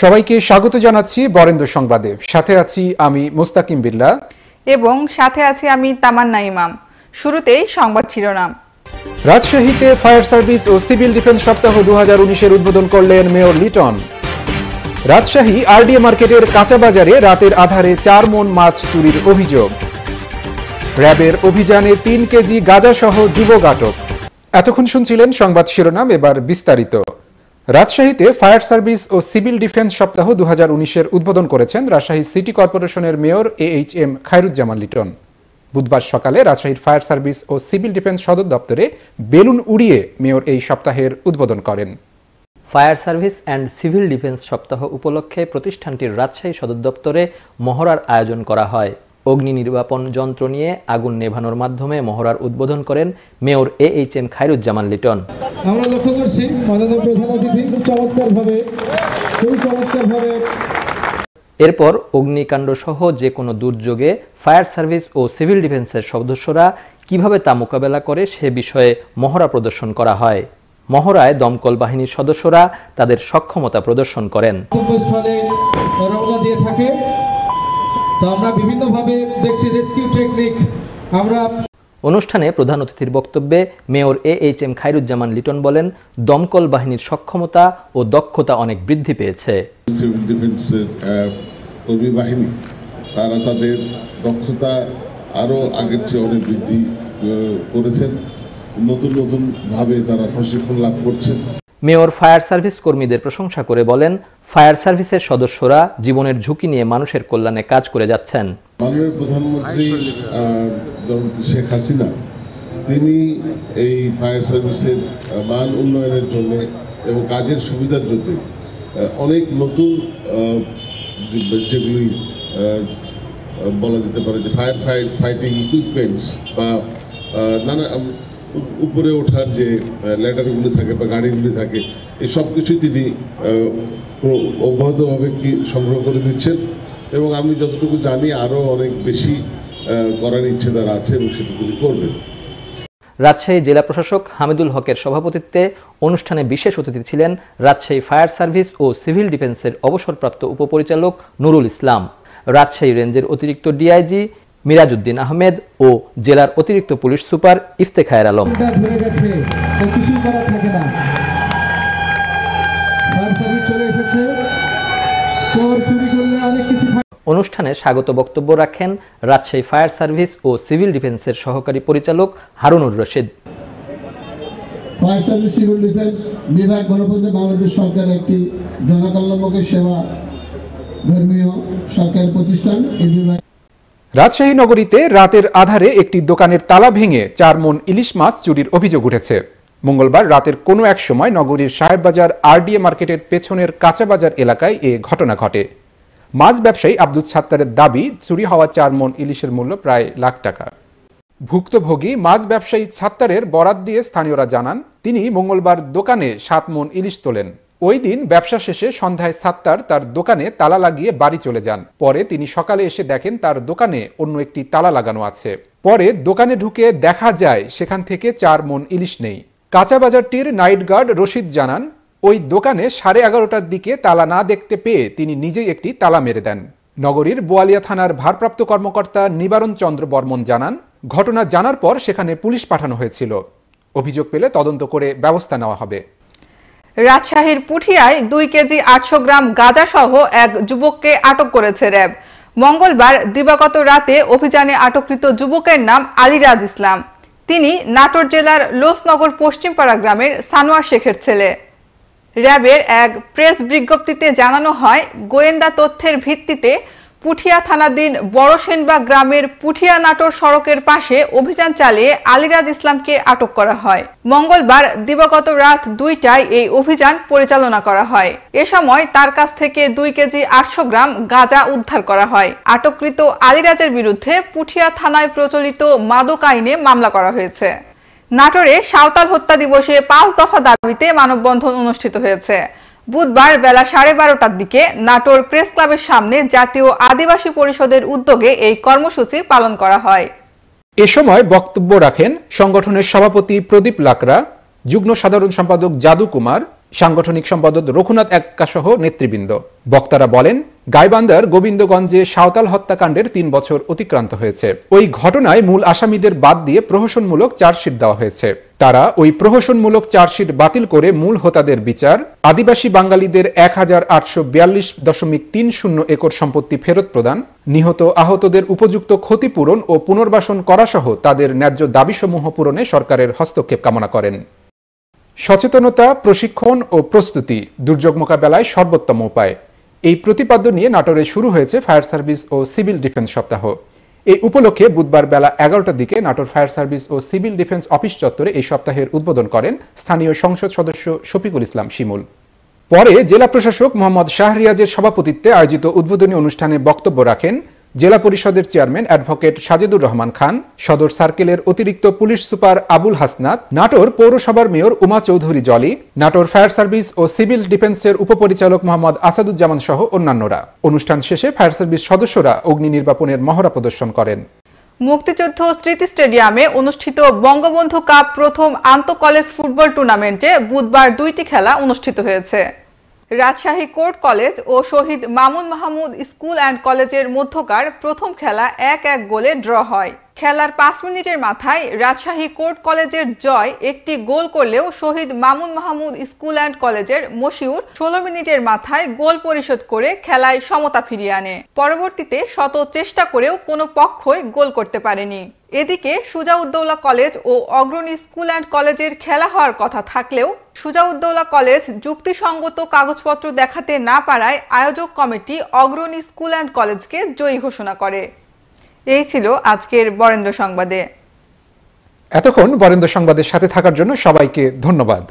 সবাইকে স্বাগত জানাচ্ছি বরেন্দ্র সংবাদে সাথে আছি আমি মুস্তাকিম বিল্লা এবং সাথে আছি আমি তামান্না ইমাম শুরুতেই সংবাদ শিরোনাম রাজশাহীতে ফায়ার সার্ভিস ও সিভিল ডিফেন্স সপ্তাহ দু হাজার উনিশের উদ্বোধন করলেন মেয়র লিটন রাজশাহী আরডিএ মার্কেটের কাঁচা বাজারে রাতের আধারে চার মন মাছ চুরির অভিযোগ র্যাবের অভিযানে তিন কেজি গাঁজাসহ যুবক আটক এতক্ষণ শুনছিলেন সংবাদ শিরোনাম এবার বিস্তারিত রাজশাহীতে ফায়ার সার্ভিস ও সিভিল ডিফেন্স সপ্তাহ দু হাজার উদ্বোধন করেছেন রাজশাহী সিটি কর্পোরেশনের mayor A H M Khairuzzaman Liton বুধবার সকালে রাজশাহীর ফায়ার সার্ভিস ও সিভিল ডিফেন্স সদর দপ্তরে বেলুন উড়িয়ে মেয়র এই সপ্তাহের উদ্বোধন করেন fire service and civil defence সপ্তাহ উপলক্ষে প্রতিষ্ঠানটির রাজশাহী সদর দপ্তরে মহড়ার আয়োজন করা হয় অগ্নি নির্বাপন যন্ত্র নিয়ে আগুন নেভানোর মাধ্যমে মহড়ার উদ্বোধন করেন mayor A H M Khairuzzaman Liton আমরা লক্ষ্য করছি মাননীয় প্রধান অতিথি খুব চমৎকার ভাবে খুব চমৎকার ভাবে এরপর অগ্নিকাণ্ড সহ যে কোনো দুর্যোগে ফায়ার সার্ভিস ও সিভিল ডিফেন্সের সদস্যরা কিভাবে তা মোকাবেলা করে সে বিষয়ে মহড়া প্রদর্শন করা হয় মহড়ায় দমকল বাহিনীর সদস্যরা তাদের সক্ষমতা প্রদর্শন করেন দিয়ে থাকে আমরা বিভিন্নভাবে দেখছি রেস্কিউ টেকনিক আমরা অনুষ্ঠানে প্রধান অতিথির বক্তব্যে mayor A H M Khairuzzaman Liton বলেন দমকল বাহিনীর সক্ষমতা ও দক্ষতা অনেক বৃদ্ধি পেয়েছে সিভিল ডিফেন্সের কর্মী বাহিনী তারা তাদের দক্ষতা আরও আগের চেয়ে অনেক বৃদ্ধি করেছেন নতুন নতুনভাবে তারা প্রশিক্ষণ লাভ করছেন মেয়র ফায়ার সার্ভিস কর্মীদের প্রশংসা করে বলেন ফায়ার সার্ভিসের সদস্যরা জীবনের ঝুঁকি নিয়ে মানুষের কল্যাণে কাজ করে যাচ্ছেন মাননীয় প্রধানমন্ত্রী শেখ হাসিনা তিনি এই ফায়ার সার্ভিসের মান উন্নয়নের জন্য এবং কাজের সুবিধার জন্য অনেক নতুন যেগুলি বলা যেতে পারে যে ফায়ার ফাইট ফাইটিং ইকুইপমেন্টস বা নানা উপরে ওঠার যে ল্যাডারগুলি থাকে বা গাড়িগুলি থাকে এই সব কিছুই তিনি অব্যাহতভাবে কি সংগ্রহ করে দিচ্ছেন এবং আমি যতটুকু জানি আরও অনেক বেশি করার ইচ্ছে তারা আছে এবং সেটুকু করবেন রাজশাহী জেলা প্রশাসক হামিদুল হকের সভাপতিত্বে অনুষ্ঠানে বিশেষ অতিথি ছিলেন রাজশাহী ফায়ার সার্ভিস ও সিভিল ডিফেন্সের অবসরপ্রাপ্ত উপপরিচালক নুরুল ইসলাম রাজশাহী রেঞ্জের অতিরিক্ত ডিআইজি মিরাজউদ্দিন আহমেদ ও জেলার অতিরিক্ত পুলিশ সুপার ইফতেখায়ের আলম চুরি করলে অনেক কিছু অনুষ্ঠানে স্বাগত বক্তব্য রাখেন রাজশাহী ফায়ার সার্ভিস ও সিভিল ডিফেন্সের সহকারী পরিচালক হারুনুর রশিদ রাজশাহী নগরীতে রাতের আধারে একটি দোকানের তালা ভেঙে চার মন ইলিশ মাছ চুরির অভিযোগ উঠেছে মঙ্গলবার রাতের কোনো এক সময় নগরীর ডি আরডিএ মার্কেটের পেছনের কাঁচাবাজার এলাকায় এ ঘটনা ঘটে মাছ ব্যবসায়ী আব্দুল সাত্তারের দাবি চুরি হওয়া চার মন ইলিশের মূল্য প্রায় লাখ টাকা ভুক্তভোগী মাছ ব্যবসায়ী ছাত্তারের বরাত দিয়ে স্থানীয়রা জানান তিনি মঙ্গলবার দোকানে সাত মন ইলিশ তোলেন ওই দিন ব্যবসা শেষে সন্ধ্যায় সাত্তার তার দোকানে তালা লাগিয়ে বাড়ি চলে যান পরে তিনি সকালে এসে দেখেন তার দোকানে অন্য একটি তালা লাগানো আছে পরে দোকানে ঢুকে দেখা যায় সেখান থেকে চার মন ইলিশ নেই কাঁচাবাজারটির নাইট গার্ড রশিদ জানান ওই দোকানে সাড়ে এগারোটার দিকে তালা না দেখতে পেয়ে তিনি নিজেই একটি তালা মেরে দেন নগরীর বোয়ালিয়া থানার ভারপ্রাপ্ত কর্মকর্তা নিবারণ চন্দ্র বর্মন জানান ঘটনা জানার পর সেখানে পুলিশ পাঠানো হয়েছিল অভিযোগ পেলে তদন্ত করে ব্যবস্থা নেওয়া হবে রাজশাহীর পুঠিয়ায় দুই কেজি আটশো গ্রাম গাঁজা সহ এক যুবককে আটক করেছে র্যাব মঙ্গলবার দিবাগত রাতে অভিযানে আটককৃত যুবকের নাম আলিরাজ ইসলাম তিনি নাটোর জেলার লোসনগর পশ্চিমপাড়া গ্রামের সানোয়ার শেখের ছেলে র্যাবের এক প্রেস বিজ্ঞপ্তিতে জানানো হয় গোয়েন্দা তথ্যের ভিত্তিতে পুঠিয়া থানাধীন বড়সেনবা গ্রামের পুঠিয়া নাটোর সড়কের পাশে অভিযান চালিয়ে আলিরাজ ইসলামকে আটক করা হয় মঙ্গলবার দিবাগত রাত দুইটায় এই অভিযান পরিচালনা করা হয় এ সময় তার কাছ থেকে দুই কেজি আটশো গ্রাম গাঁজা উদ্ধার করা হয় আটককৃত আলিরাজের বিরুদ্ধে পুঠিয়া থানায় প্রচলিত মাদক আইনে মামলা করা হয়েছে নাটোরে সাঁওতাল হত্যা দিবসে পাঁচ দফা দাবিতে মানববন্ধন অনুষ্ঠিত হয়েছে বুধবার বেলা সাড়ে বারোটার দিকে নাটোর প্রেস ক্লাবের সামনে জাতীয় আদিবাসী পরিষদের উদ্যোগে এই কর্মসূচি পালন করা হয় এ সময় বক্তব্য রাখেন সংগঠনের সভাপতি প্রদীপ লাকরা যুগ্ম সাধারণ সম্পাদক জাদু কুমার সাংগঠনিক সম্পাদক রঘুনাথ এক্কাসহ সহ নেতৃবৃন্দ বক্তারা বলেন গাইবান্দার গোবিন্দগঞ্জে সাঁওতাল হত্যাকাণ্ডের তিন বছর অতিক্রান্ত হয়েছে ওই ঘটনায় মূল আসামিদের বাদ দিয়ে প্রহসনমূলক চার্জশিট দেওয়া হয়েছে তারা ওই প্রহসনমূলক চার্জশিট বাতিল করে মূল হোতাদের বিচার আদিবাসী বাঙালিদের এক হাজার আটশো বিয়াল্লিশ দশমিক তিন শূন্য একর সম্পত্তি ফেরত প্রদান নিহত আহতদের উপযুক্ত ক্ষতিপূরণ ও পুনর্বাসন করাসহ তাদের ন্যায্য দাবিসমূহ পূরণে সরকারের হস্তক্ষেপ কামনা করেন সচেতনতা প্রশিক্ষণ ও প্রস্তুতি দুর্যোগ মোকাবেলায় সর্বোত্তম উপায় এই প্রতিপাদ্য নিয়ে নাটোরে শুরু হয়েছে ফায়ার সার্ভিস ও সিভিল ডিফেন্স সপ্তাহ এই উপলক্ষে বুধবার বেলা এগারোটার দিকে নাটোর ফায়ার সার্ভিস ও সিভিল ডিফেন্স অফিস চত্বরে এই সপ্তাহের উদ্বোধন করেন স্থানীয় সংসদ সদস্য শফিকুল ইসলাম শিমুল পরে জেলা প্রশাসক মোহাম্মদ শাহরিয়াজের সভাপতিত্বে আয়োজিত উদ্বোধনী অনুষ্ঠানে বক্তব্য রাখেন জেলা পরিষদের চেয়ারম্যান অ্যাডভোকেট সাজেদুর রহমান খান সদর সার্কেলের অতিরিক্ত পুলিশ সুপার আবুল হাসনাত নাটোর পৌরসভার mayor Uma Chowdhury Jolly Natore fire service ও সিভিল ডিফেন্সের উপপরিচালক মোহাম্মদ আসাদুজ্জামান সহ অন্যান্যরা অনুষ্ঠান শেষে ফায়ার সার্ভিস সদস্যরা অগ্নি নির্বাপনের মহড়া প্রদর্শন করেন মুক্তিযুদ্ধ স্মৃতি স্টেডিয়ামে অনুষ্ঠিত বঙ্গবন্ধু কাপ প্রথম কলেজ ফুটবল টুর্নামেন্টে বুধবার দুইটি খেলা অনুষ্ঠিত হয়েছে রাজশাহী কোর্ট কলেজ ও শহীদ মামুন মাহমুদ স্কুল অ্যান্ড কলেজের মধ্যকার প্রথম খেলা এক এক গোলে ড্র হয় খেলার পাঁচ মিনিটের মাথায় রাজশাহী কোর্ট কলেজের জয় একটি গোল করলেও শহীদ মামুন মাহমুদ স্কুল অ্যান্ড কলেজের মশিউর ষোলো মিনিটের মাথায় গোল পরিশোধ করে খেলায় সমতা ফিরিয়ে আনে পরবর্তীতে শত চেষ্টা করেও কোনো পক্ষই গোল করতে পারেনি এদিকে সুজাউদ্দৌলা কলেজ ও অগ্রণী স্কুল অ্যান্ড কলেজের খেলা হওয়ার কথা থাকলেও সুজাউদ্দৌলা কলেজ যুক্তিসঙ্গত কাগজপত্র দেখাতে না পারায় আয়োজক কমিটি অগ্রণী স্কুল অ্যান্ড কলেজকে জয়ী ঘোষণা করে এই ছিল আজকের বরেন্দ্র সংবাদে এতক্ষণ বরেন্দ্র সংবাদের সাথে থাকার জন্য সবাইকে ধন্যবাদ